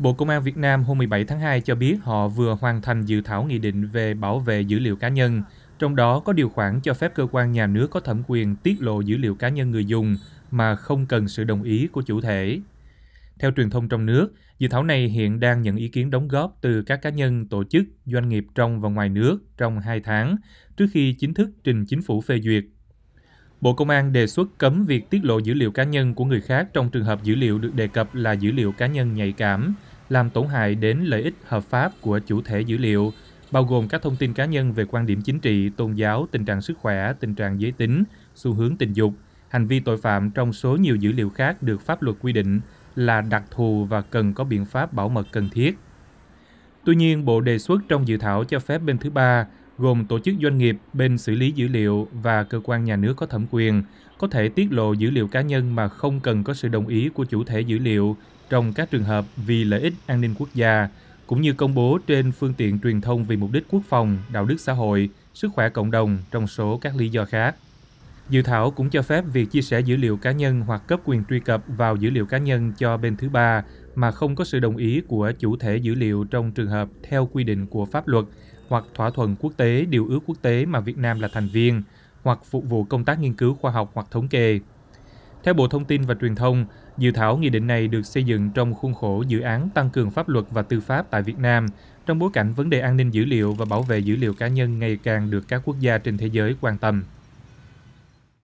Bộ Công an Việt Nam hôm 17 tháng 2 cho biết họ vừa hoàn thành dự thảo nghị định về bảo vệ dữ liệu cá nhân, trong đó có điều khoản cho phép cơ quan nhà nước có thẩm quyền tiết lộ dữ liệu cá nhân người dùng mà không cần sự đồng ý của chủ thể. Theo truyền thông trong nước, dự thảo này hiện đang nhận ý kiến đóng góp từ các cá nhân, tổ chức, doanh nghiệp trong và ngoài nước trong 2 tháng trước khi chính thức trình chính phủ phê duyệt. Bộ Công an đề xuất cấm việc tiết lộ dữ liệu cá nhân của người khác trong trường hợp dữ liệu được đề cập là dữ liệu cá nhân nhạy cảm, làm tổn hại đến lợi ích hợp pháp của chủ thể dữ liệu, bao gồm các thông tin cá nhân về quan điểm chính trị, tôn giáo, tình trạng sức khỏe, tình trạng giới tính, xu hướng tình dục, hành vi tội phạm trong số nhiều dữ liệu khác được pháp luật quy định là đặc thù và cần có biện pháp bảo mật cần thiết. Tuy nhiên, bộ đề xuất trong dự thảo cho phép bên thứ ba, gồm tổ chức doanh nghiệp, bên xử lý dữ liệu và cơ quan nhà nước có thẩm quyền, có thể tiết lộ dữ liệu cá nhân mà không cần có sự đồng ý của chủ thể dữ liệu trong các trường hợp vì lợi ích an ninh quốc gia, cũng như công bố trên phương tiện truyền thông vì mục đích quốc phòng, đạo đức xã hội, sức khỏe cộng đồng trong số các lý do khác. Dự thảo cũng cho phép việc chia sẻ dữ liệu cá nhân hoặc cấp quyền truy cập vào dữ liệu cá nhân cho bên thứ ba mà không có sự đồng ý của chủ thể dữ liệu trong trường hợp theo quy định của pháp luật hoặc thỏa thuận quốc tế điều ước quốc tế mà Việt Nam là thành viên hoặc phục vụ công tác nghiên cứu khoa học hoặc thống kê. Theo Bộ Thông tin và Truyền thông, dự thảo nghị định này được xây dựng trong khuôn khổ dự án tăng cường pháp luật và tư pháp tại Việt Nam trong bối cảnh vấn đề an ninh dữ liệu và bảo vệ dữ liệu cá nhân ngày càng được các quốc gia trên thế giới quan tâm.